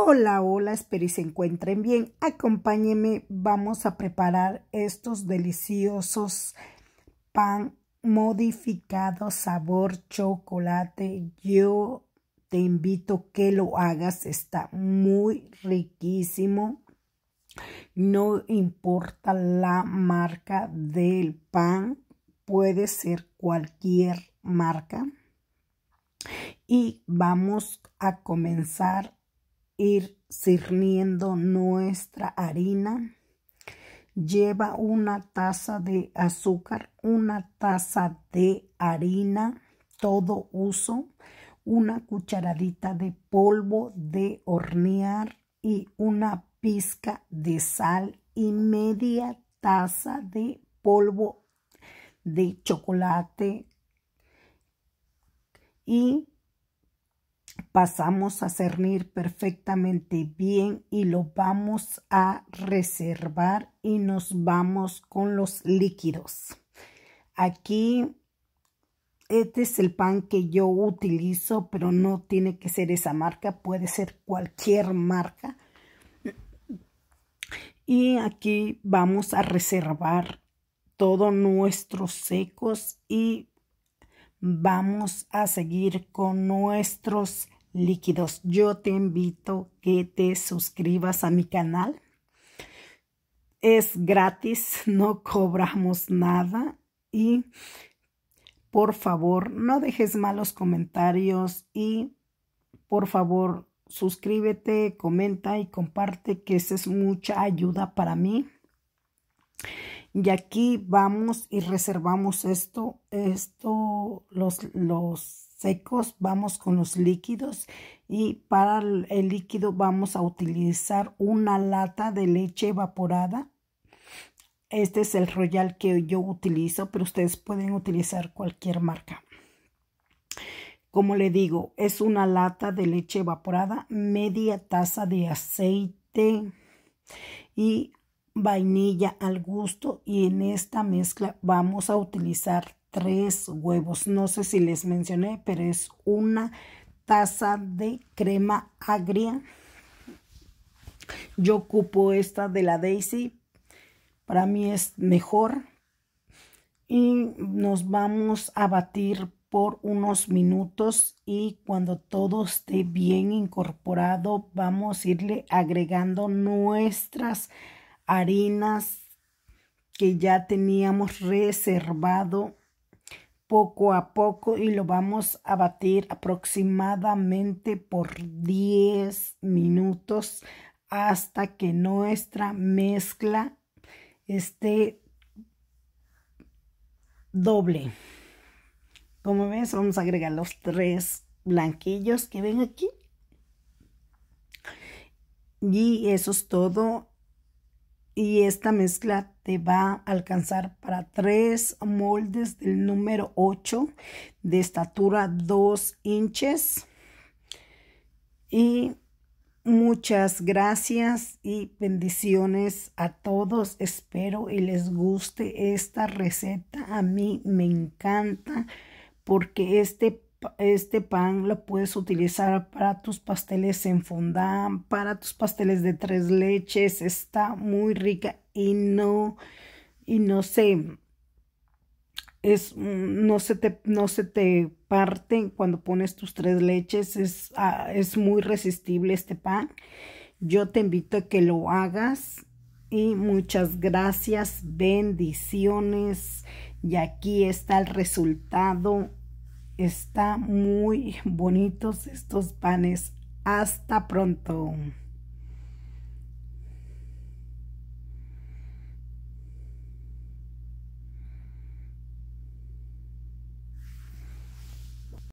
Hola, hola, espero que se encuentren bien. Acompáñenme, vamos a preparar estos deliciosos pan modificado sabor chocolate. Yo te invito que lo hagas, está muy riquísimo. No importa la marca del pan, puede ser cualquier marca. Y vamos a comenzar ir cerniendo nuestra harina. Lleva una taza de azúcar, una taza de harina, todo uso, una cucharadita de polvo de hornear y una pizca de sal y media taza de polvo de chocolate y pasamos a cernir perfectamente bien y lo vamos a reservar y nos vamos con los líquidos. Aquí este es el pan que yo utilizo, pero no tiene que ser esa marca, puede ser cualquier marca. Y aquí vamos a reservar todos nuestros secos y vamos a seguir con nuestros líquidos. Yo te invito que te suscribas a mi canal. Es gratis, no cobramos nada y por favor no dejes malos comentarios y por favor suscríbete, comenta y comparte que esa es mucha ayuda para mí. Y aquí vamos y reservamos esto, esto, los, los secos vamos con los líquidos y para el líquido vamos a utilizar una lata de leche evaporada. Este es el Royal que yo utilizo, pero ustedes pueden utilizar cualquier marca. Como le digo, es una lata de leche evaporada, media taza de aceite y vainilla al gusto y en esta mezcla vamos a utilizar tres huevos. No sé si les mencioné, pero es una taza de crema agria. Yo ocupo esta de la Daisy. Para mí es mejor. Y nos vamos a batir por unos minutos y cuando todo esté bien incorporado vamos a irle agregando nuestras harinas que ya teníamos reservado poco a poco y lo vamos a batir aproximadamente por 10 minutos hasta que nuestra mezcla esté doble. Como ves, vamos a agregar los tres blanquillos que ven aquí. Y eso es todo y esta mezcla te va a alcanzar para tres moldes del número 8 de estatura 2 inches y muchas gracias y bendiciones a todos espero y les guste esta receta a mí me encanta porque este este pan lo puedes utilizar para tus pasteles en fondant, para tus pasteles de tres leches, está muy rica y no, y no se, es, no se te, no se te parte cuando pones tus tres leches, es, ah, es muy resistible este pan. Yo te invito a que lo hagas y muchas gracias, bendiciones. Y aquí está el resultado Está muy bonitos estos panes. Hasta pronto.